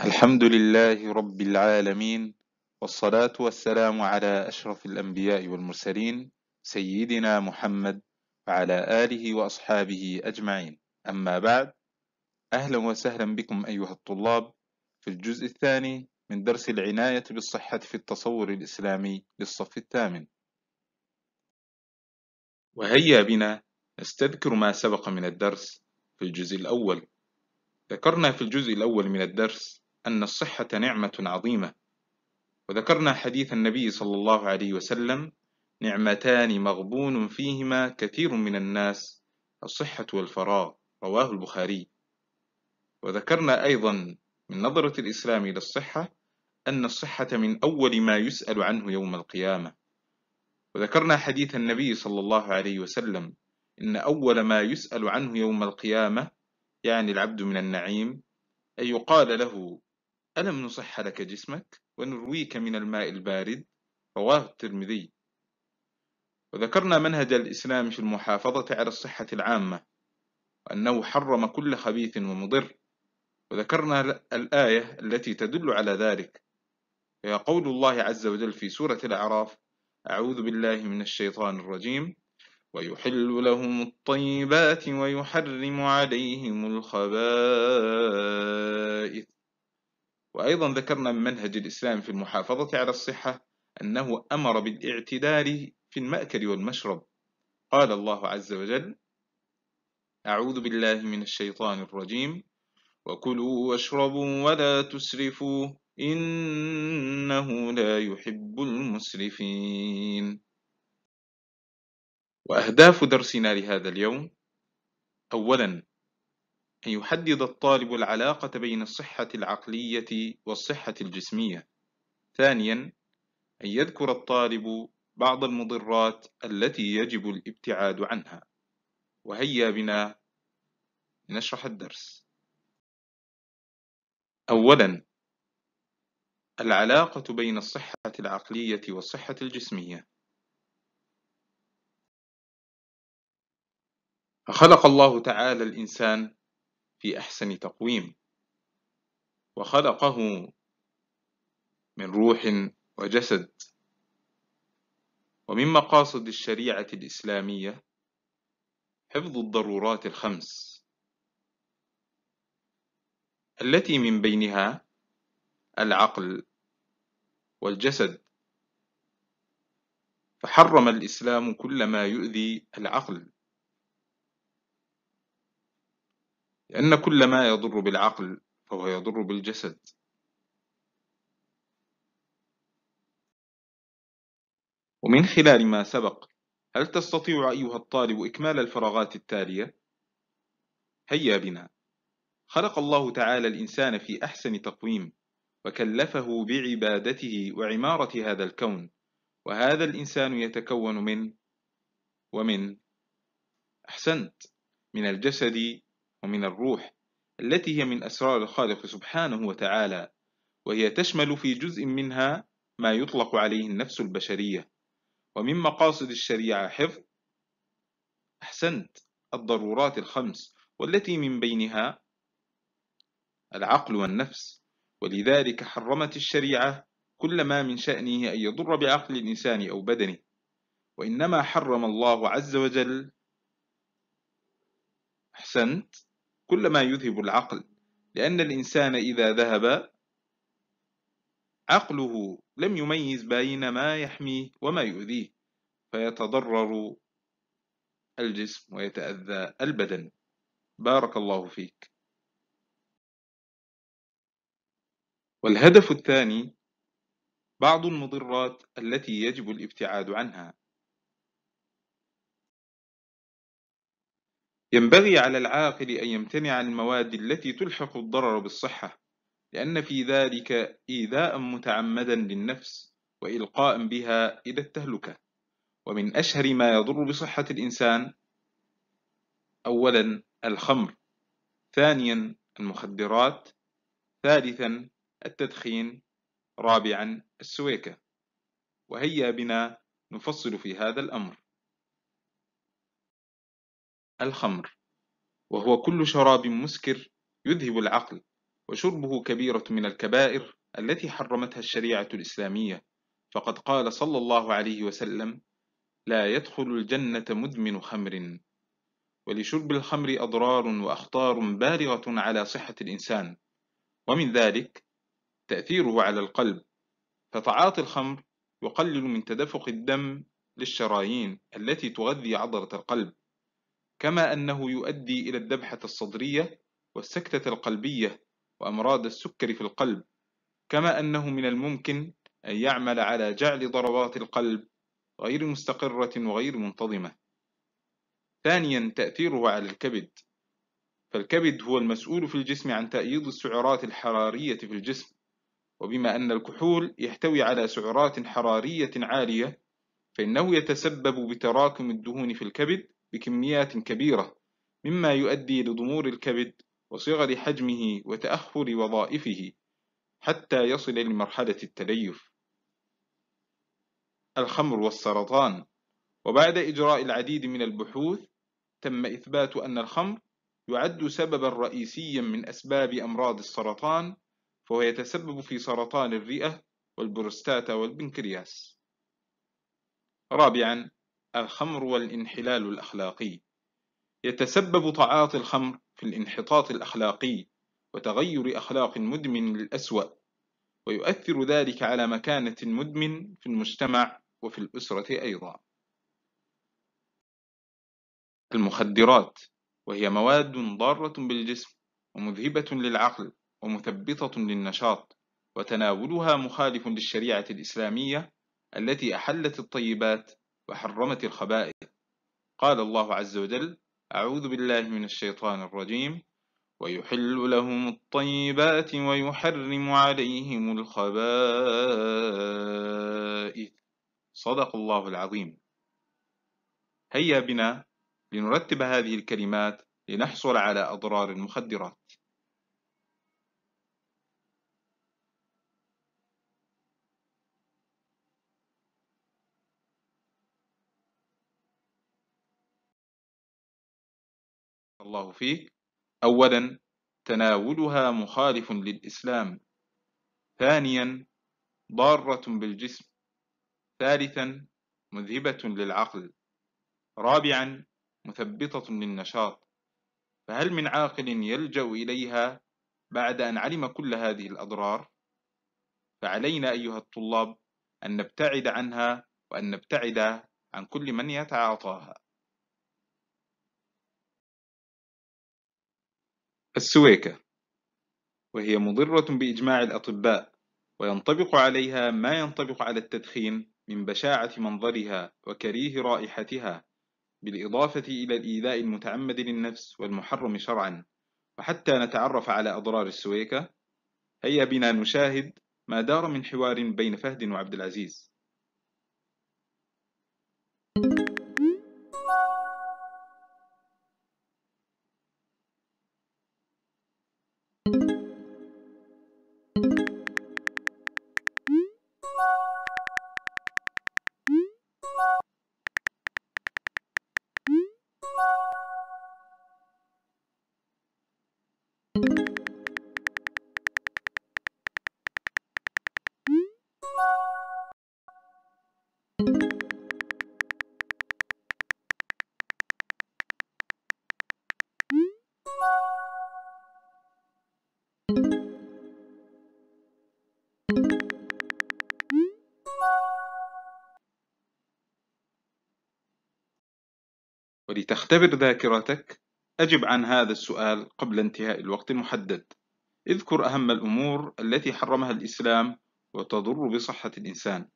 الحمد لله رب العالمين والصلاة والسلام على أشرف الأنبياء والمرسلين سيدنا محمد وعلى آله وأصحابه أجمعين أما بعد أهلا وسهلا بكم أيها الطلاب في الجزء الثاني من درس العناية بالصحة في التصور الإسلامي للصف الثامن وهيا بنا نستذكر ما سبق من الدرس في الجزء الأول ذكرنا في الجزء الأول من الدرس أن الصحة نعمة عظيمة وذكرنا حديث النبي صلى الله عليه وسلم نعمتان مغبون فيهما كثير من الناس الصحة والفراغ رواه البخاري وذكرنا أيضا من نظرة الإسلام إلى الصحة أن الصحة من أول ما يسأل عنه يوم القيامة وذكرنا حديث النبي صلى الله عليه وسلم إن أول ما يسأل عنه يوم القيامة يعني العبد من النعيم أن يقال له ألم نصح لك جسمك ونرويك من الماء البارد رواه الترمذي وذكرنا منهج الإسلام في المحافظة على الصحة العامة وأنه حرم كل خبيث ومضر وذكرنا الآية التي تدل على ذلك هي قول الله عز وجل في سورة الأعراف أعوذ بالله من الشيطان الرجيم ويحل لهم الطيبات ويحرم عليهم الخبائث وأيضا ذكرنا من منهج الإسلام في المحافظة على الصحة أنه أمر بالاعتدال في المأكل والمشرب قال الله عز وجل أعوذ بالله من الشيطان الرجيم وكلوا واشربوا ولا تسرفوا إنه لا يحب المسرفين وأهداف درسنا لهذا اليوم أولا أن يحدد الطالب العلاقة بين الصحة العقلية والصحة الجسمية. ثانيًا، أن يذكر الطالب بعض المضرات التي يجب الابتعاد عنها. وهيا بنا لنشرح الدرس. أولًا، العلاقة بين الصحة العقلية والصحة الجسمية. خلق الله تعالى الإنسان في أحسن تقويم وخلقه من روح وجسد ومن مقاصد الشريعة الإسلامية حفظ الضرورات الخمس التي من بينها العقل والجسد فحرم الإسلام كل ما يؤذي العقل لأن كل ما يضر بالعقل فهو يضر بالجسد ومن خلال ما سبق هل تستطيع أيها الطالب إكمال الفراغات التالية؟ هيا بنا خلق الله تعالى الإنسان في أحسن تقويم وكلفه بعبادته وعمارة هذا الكون وهذا الإنسان يتكون من ومن أحسنت من الجسد ومن الروح التي هي من أسرار الخالق سبحانه وتعالى وهي تشمل في جزء منها ما يطلق عليه النفس البشرية ومن مقاصد الشريعة حفظ أحسنت الضرورات الخمس والتي من بينها العقل والنفس ولذلك حرمت الشريعة كل ما من شأنه أن يضر بعقل الإنسان أو بدنه وإنما حرم الله عز وجل أحسنت كل ما يذهب العقل لأن الإنسان إذا ذهب عقله لم يميز بين ما يحميه وما يؤذيه فيتضرر الجسم ويتأذى البدن بارك الله فيك والهدف الثاني بعض المضرات التي يجب الابتعاد عنها ينبغي على العاقل أن يمتنع عن المواد التي تلحق الضرر بالصحة لأن في ذلك إيذاء متعمدا للنفس وإلقاء بها إلى التهلكة ومن أشهر ما يضر بصحة الإنسان أولا الخمر ثانيا المخدرات ثالثا التدخين رابعا السويكة وهيا بنا نفصل في هذا الأمر الخمر وهو كل شراب مسكر يذهب العقل وشربه كبيرة من الكبائر التي حرمتها الشريعة الإسلامية فقد قال صلى الله عليه وسلم لا يدخل الجنة مدمن خمر ولشرب الخمر أضرار وأخطار بالغة على صحة الإنسان ومن ذلك تأثيره على القلب فتعاطي الخمر يقلل من تدفق الدم للشرايين التي تغذي عضلة القلب كما أنه يؤدي إلى الذبحة الصدرية والسكتة القلبية وأمراض السكر في القلب كما أنه من الممكن أن يعمل على جعل ضربات القلب غير مستقرة وغير منتظمة ثانيا تأثيره على الكبد فالكبد هو المسؤول في الجسم عن تأييد السعرات الحرارية في الجسم وبما أن الكحول يحتوي على سعرات حرارية عالية فإنه يتسبب بتراكم الدهون في الكبد بكميات كبيرة مما يؤدي لضمور الكبد وصغر حجمه وتأخر وظائفه حتى يصل لمرحلة التليف الخمر والسرطان وبعد إجراء العديد من البحوث تم إثبات أن الخمر يعد سببا رئيسيا من أسباب أمراض السرطان فهو يتسبب في سرطان الرئة والبروستاتا والبنكرياس رابعا الخمر والانحلال الأخلاقي يتسبب تعاطي الخمر في الانحطاط الأخلاقي وتغير أخلاق المدمن للأسوأ ويؤثر ذلك على مكانة المدمن في المجتمع وفي الأسرة أيضا المخدرات وهي مواد ضارة بالجسم ومذهبة للعقل ومثبطة للنشاط وتناولها مخالف للشريعة الإسلامية التي أحلت الطيبات وحرمت الخبائث قال الله عز وجل أعوذ بالله من الشيطان الرجيم ويحل لهم الطيبات ويحرم عليهم الخبائث صدق الله العظيم هيا بنا لنرتب هذه الكلمات لنحصل على أضرار المخدرات الله فيك أولا تناولها مخالف للإسلام ثانيا ضارة بالجسم ثالثا مذهبة للعقل رابعا مثبطة للنشاط فهل من عاقل يلجأ إليها بعد أن علم كل هذه الأضرار؟ فعلينا أيها الطلاب أن نبتعد عنها وأن نبتعد عن كل من يتعاطاها السويكة وهي مضرة بإجماع الأطباء وينطبق عليها ما ينطبق على التدخين من بشاعة منظرها وكريه رائحتها بالإضافة إلى الإيذاء المتعمد للنفس والمحرم شرعا وحتى نتعرف على أضرار السويكة هيا بنا نشاهد ما دار من حوار بين فهد وعبد العزيز thank you ولتختبر ذاكرتك، أجب عن هذا السؤال قبل انتهاء الوقت المحدد. اذكر أهم الأمور التي حرمها الإسلام وتضر بصحة الإنسان.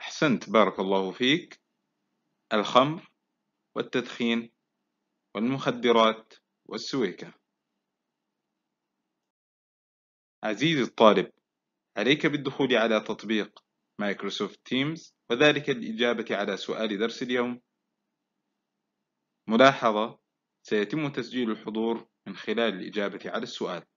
أحسنت بارك الله فيك الخمر والتدخين والمخدرات والسويكة عزيزي الطالب، عليك بالدخول على تطبيق مايكروسوفت تيمز وذلك للإجابة على سؤال درس اليوم. ملاحظة: سيتم تسجيل الحضور من خلال الإجابة على السؤال.